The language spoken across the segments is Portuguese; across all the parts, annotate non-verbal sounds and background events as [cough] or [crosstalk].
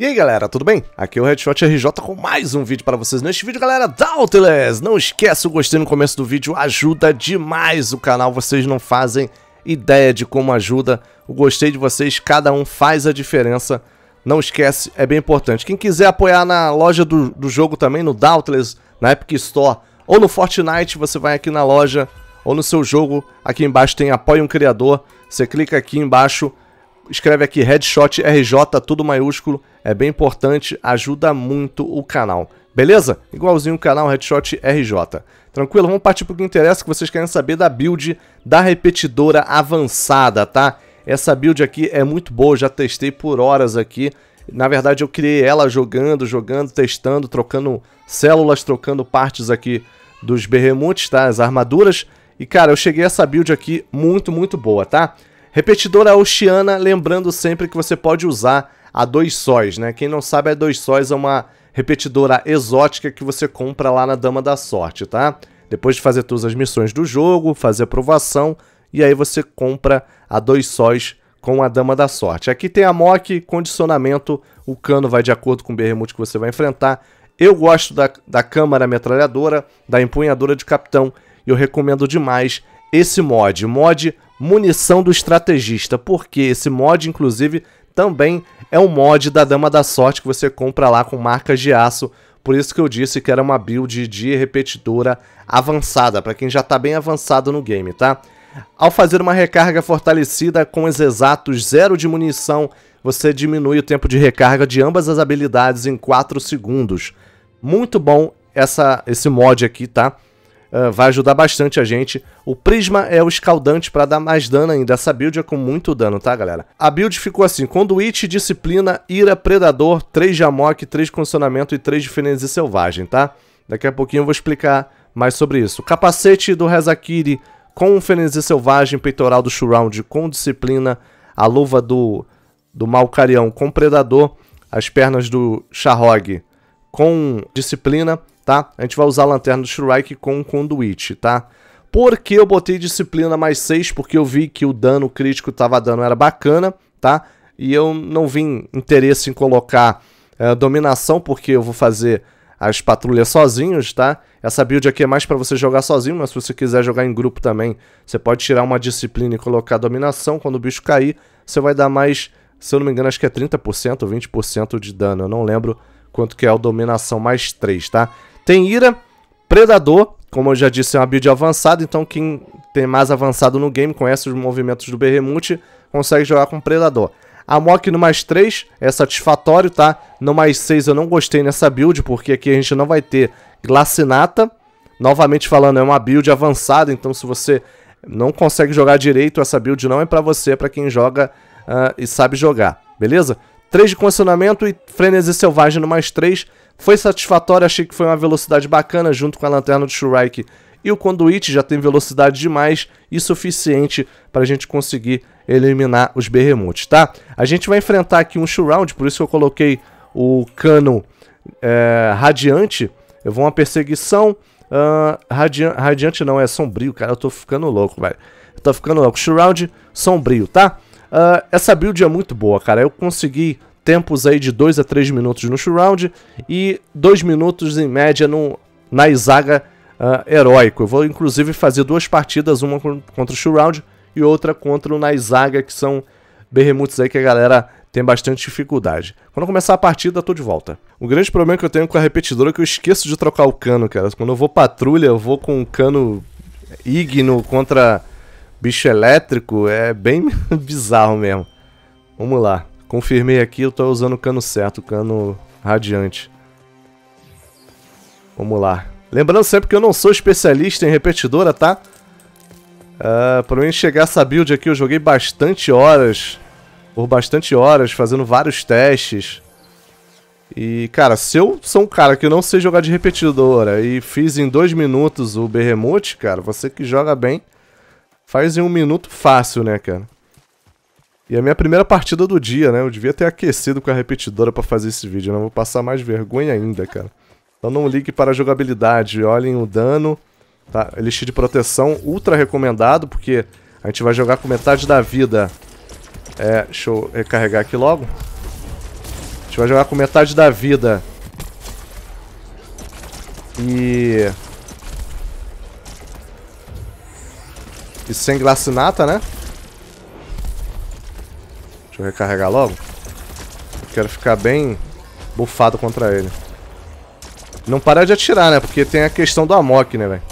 E aí galera, tudo bem? Aqui é o Headshot RJ com mais um vídeo para vocês. Neste vídeo, galera, Dauntless! Não esquece o gostei no começo do vídeo, ajuda demais o canal, vocês não fazem ideia de como ajuda. O gostei de vocês, cada um faz a diferença. Não esquece, é bem importante. Quem quiser apoiar na loja do, do jogo também, no Dauntless, na Epic Store ou no Fortnite, você vai aqui na loja ou no seu jogo, aqui embaixo tem Apoie um Criador, você clica aqui embaixo escreve aqui Headshot RJ, tudo maiúsculo, é bem importante, ajuda muito o canal. Beleza? Igualzinho o canal Headshot RJ. Tranquilo? Vamos partir para o que interessa, que vocês querem saber da build da repetidora avançada, tá? Essa build aqui é muito boa, já testei por horas aqui. Na verdade, eu criei ela jogando, jogando, testando, trocando células, trocando partes aqui dos berremutes, tá? As armaduras. E, cara, eu cheguei a essa build aqui muito, muito boa, tá? Repetidora Oceana, lembrando sempre que você pode usar a dois sóis, né? Quem não sabe, a dois sóis é uma repetidora exótica que você compra lá na Dama da Sorte, tá? Depois de fazer todas as missões do jogo, fazer aprovação, e aí você compra a dois sóis com a Dama da Sorte. Aqui tem a mock, condicionamento, o cano vai de acordo com o Berremute que você vai enfrentar. Eu gosto da, da câmara metralhadora, da empunhadora de capitão, e eu recomendo demais esse mod. Mod Munição do Estrategista, porque esse mod, inclusive, também é um mod da Dama da Sorte que você compra lá com marcas de aço. Por isso que eu disse que era uma build de repetidora avançada, para quem já está bem avançado no game, tá? Ao fazer uma recarga fortalecida com os exatos zero de munição, você diminui o tempo de recarga de ambas as habilidades em 4 segundos. Muito bom essa, esse mod aqui, tá? Ah, vai ajudar bastante a gente. O Prisma é o escaldante para dar mais dano ainda. Essa build é com muito dano, tá, galera? A build ficou assim, Conduite, Disciplina, Ira, Predador, 3 de Amok, 3 de Condicionamento e 3 de Frenesi Selvagem, tá? Daqui a pouquinho eu vou explicar mais sobre isso. capacete do Rezakiri com Frenesi Selvagem, Peitoral do Shroud com Disciplina, a luva do, do Malcarião com Predador, as pernas do Charrog com Disciplina tá? A gente vai usar a lanterna do Shrike com o Conduit, tá? Por que eu botei disciplina mais 6? Porque eu vi que o dano crítico tava dando era bacana, tá? E eu não vim interesse em colocar é, dominação, porque eu vou fazer as patrulhas sozinhos, tá? Essa build aqui é mais para você jogar sozinho, mas se você quiser jogar em grupo também, você pode tirar uma disciplina e colocar dominação. Quando o bicho cair, você vai dar mais, se eu não me engano, acho que é 30% ou 20% de dano. Eu não lembro quanto que é o dominação mais 3, tá? Tem ira, predador, como eu já disse, é uma build avançada, então quem tem mais avançado no game, conhece os movimentos do Berremute, consegue jogar com predador. A Mok no mais 3 é satisfatório, tá? No mais 6 eu não gostei nessa build, porque aqui a gente não vai ter Glacinata. Novamente falando, é uma build avançada, então se você não consegue jogar direito, essa build não é pra você, é pra quem joga uh, e sabe jogar, beleza? 3 de condicionamento e Frenesi Selvagem no mais 3 foi satisfatório, achei que foi uma velocidade bacana junto com a lanterna do Shurike e o conduíte já tem velocidade demais e suficiente para a gente conseguir eliminar os Berremontes, tá? A gente vai enfrentar aqui um Shroud, por isso que eu coloquei o cano é, radiante. Eu vou uma perseguição uh, ah, radiante, radiante não, é sombrio, cara, eu tô ficando louco, velho. Eu tô ficando louco. Shroud sombrio, tá? Uh, essa build é muito boa, cara. Eu consegui tempos aí de 2 a 3 minutos no shroud e 2 minutos em média no, na Izaga uh, ah, heróico. Eu vou inclusive fazer duas partidas, uma contra o shroud e outra contra o Naizaga, que são berremutos aí que a galera tem bastante dificuldade. Quando começar a partida, tô de volta. O grande problema que eu tenho com a repetidora é que eu esqueço de trocar o cano, cara. Quando eu vou patrulha, eu vou com um cano igno contra bicho elétrico, é bem [laughs] bizarro mesmo. Vamos lá. Confirmei aqui, eu tô usando o cano certo, o cano radiante. Vamos lá. Lembrando sempre que eu não sou especialista em repetidora, tá? Uh, mim chegar essa build aqui, eu joguei bastante horas. Por bastante horas, fazendo vários testes. E, cara, se eu sou um cara que não sei jogar de repetidora e fiz em dois minutos o Berremote, cara, você que joga bem, faz em um minuto fácil, né, cara? E a minha primeira partida do dia, né? Eu devia ter aquecido com a repetidora para fazer esse vídeo, né? vou passar mais vergonha ainda, cara. Então não ligue para a jogabilidade, olhem o dano. Tá? Elixir de proteção, ultra recomendado, porque a gente vai jogar com metade da vida. É, deixa eu recarregar aqui logo. A gente vai jogar com metade da vida. E... E sem glacinata, né? Deixa eu recarregar logo. Quero ficar bem bufado contra ele. Não parar de atirar, né? Porque tem a questão do Amok, né, velho?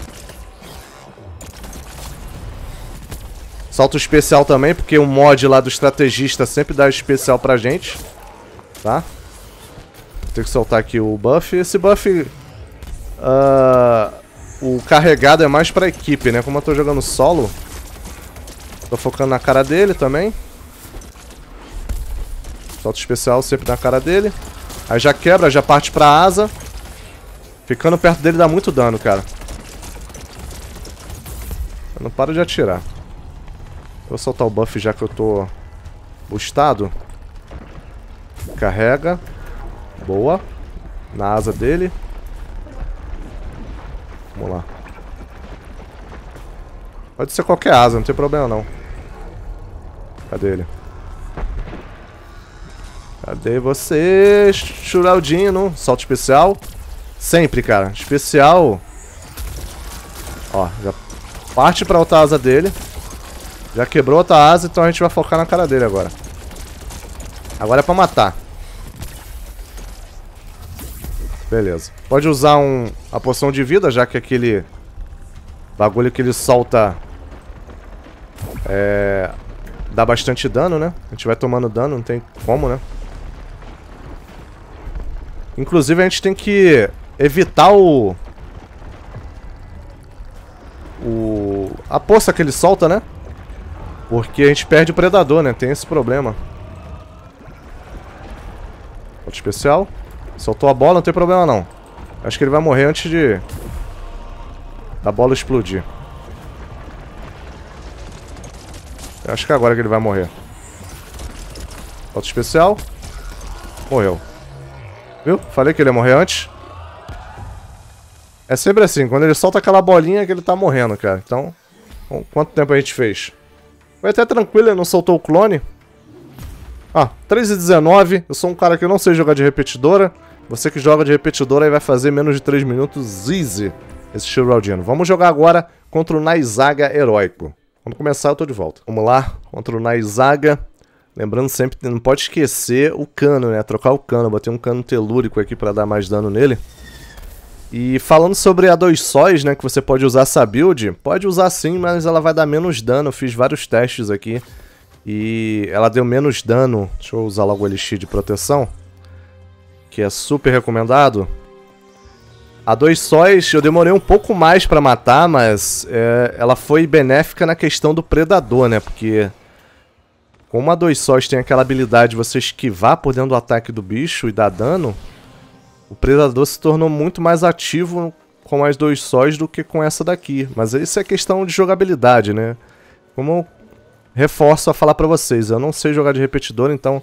Salto especial também, porque o mod lá do estrategista sempre dá especial pra gente. Tá? Tem que soltar aqui o buff. Esse buff... Uh, o carregado é mais pra equipe, né? Como eu tô jogando solo... Tô focando na cara dele também. Salto especial sempre na cara dele. Aí já quebra, já parte pra asa. Ficando perto dele dá muito dano, cara. Eu não paro de atirar. Vou soltar o buff já que eu tô boostado. Carrega. Boa. Na asa dele. Vamos lá. Pode ser qualquer asa, não tem problema não. Cadê ele? Cadê você, Churaldino? Salto especial. Sempre, cara. Especial. Ó, já parte pra outra asa dele. Já quebrou outra asa, então a gente vai focar na cara dele agora. Agora é pra matar. Beleza. Pode usar um, a poção de vida, já que aquele bagulho que ele solta é, dá bastante dano, né? A gente vai tomando dano, não tem como, né? Inclusive, a gente tem que evitar o... O... A poça que ele solta, né? Porque a gente perde o predador, né? Tem esse problema. Outro especial. Soltou a bola, não tem problema não. Acho que ele vai morrer antes de... a bola explodir. Eu acho que é agora que ele vai morrer. Foto especial. Morreu. Viu? Falei que ele ia morrer antes. É sempre assim, quando ele solta aquela bolinha que ele tá morrendo, cara. Então, bom, quanto tempo a gente fez? Foi até tranquilo, ele não soltou o clone. Ah, 3 e 19. Eu sou um cara que não sei jogar de repetidora. Você que joga de repetidora aí vai fazer menos de 3 minutos easy esse Shiraldino. Vamos jogar agora contra o Naizaga Heróico. Quando começar eu tô de volta. Vamos lá, contra o Naizaga. Lembrando sempre, não pode esquecer o cano, né? Trocar o cano, botei um cano telúrico aqui para dar mais dano nele. E falando sobre a dois sóis, né, que você pode usar essa build, pode usar sim, mas ela vai dar menos dano. Eu fiz vários testes aqui e ela deu menos dano. Deixa eu usar logo o elixir de proteção, que é super recomendado. A dois sóis eu demorei um pouco mais para matar, mas é, ela foi benéfica na questão do predador, né, porque como a dois sóis tem aquela habilidade de você esquivar por dentro do ataque do bicho e dar dano, o predador se tornou muito mais ativo com as dois sóis do que com essa daqui. Mas isso é questão de jogabilidade, né? Como eu reforço a falar pra vocês, eu não sei jogar de repetidor, então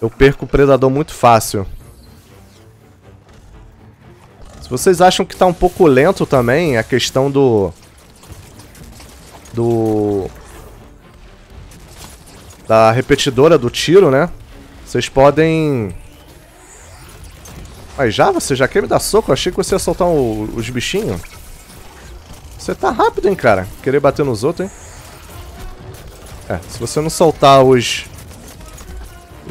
eu perco o predador muito fácil. Se vocês acham que tá um pouco lento também, a questão do... Do da repetidora do tiro, né? Vocês podem... Mas já? Você já quer me dar soco? Eu achei que você ia soltar os bichinhos. Você tá rápido, hein, cara? Querer bater nos outros, hein? É, se você não soltar os...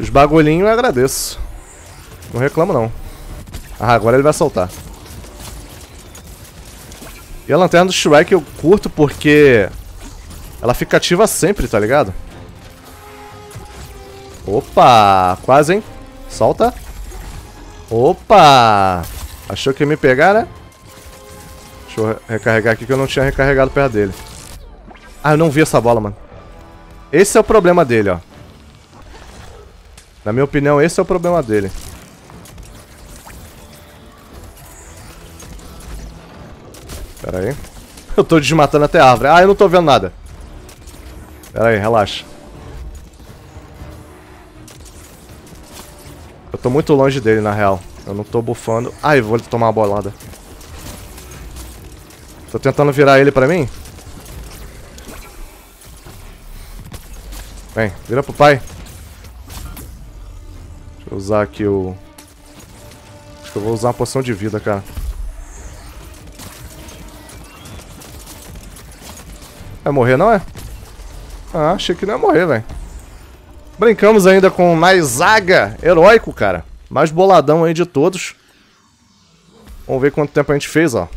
Os bagulhinhos, eu agradeço. Não reclamo, não. Ah, agora ele vai soltar. E a lanterna do Shrek eu curto porque... Ela fica ativa sempre, tá ligado? Opa, quase, hein? Solta. Opa! Achou que ia me pegar, né? Deixa eu recarregar aqui que eu não tinha recarregado perto dele. Ah, eu não vi essa bola, mano. Esse é o problema dele, ó. Na minha opinião, esse é o problema dele. Pera aí. [laughs] Eu tô desmatando até a árvore. Ah, eu não tô vendo nada. Pera aí, relaxa. tô muito longe dele, na real. Eu não tô bufando. Ai, vou tomar uma bolada. Tô tentando virar ele pra mim. Vem, vira pro pai. Deixa eu usar aqui o... Acho que eu vou usar uma poção de vida, cara. Vai morrer, não é? Ah, achei que não ia morrer, velho. Brincamos ainda com mais zaga heróico, cara. Mais boladão aí de todos. Vamos ver quanto tempo a gente fez, ó.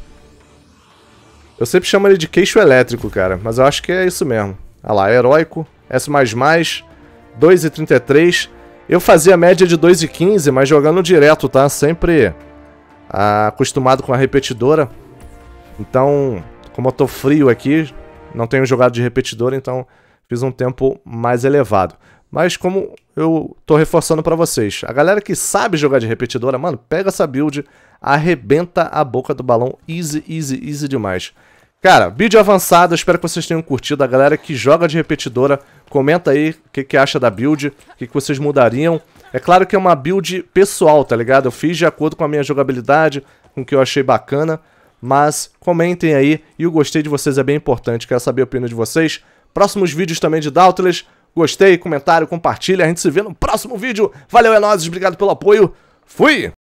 Eu sempre chamo ele de queixo elétrico, cara. Mas eu acho que é isso mesmo. Olha lá, heróico, S++, 2,33. Eu fazia média de 2,15, mas jogando direto, tá? Sempre ah, acostumado com a repetidora. Então, como eu tô frio aqui, não tenho jogado de repetidora, então fiz um tempo mais elevado. Mas como eu tô reforçando para vocês, a galera que sabe jogar de repetidora, mano, pega essa build, arrebenta a boca do balão, easy, easy, easy demais. Cara, vídeo avançado, espero que vocês tenham curtido. A galera que joga de repetidora, comenta aí o que, que acha da build, o que, que vocês mudariam. É claro que é uma build pessoal, tá ligado? Eu fiz de acordo com a minha jogabilidade, com o que eu achei bacana. Mas comentem aí e o gostei de vocês é bem importante, quero saber a opinião de vocês. Próximos vídeos também de Doubtless, Gostei, comentário, compartilha. A gente se vê no próximo vídeo. Valeu, é nóis, obrigado pelo apoio. Fui!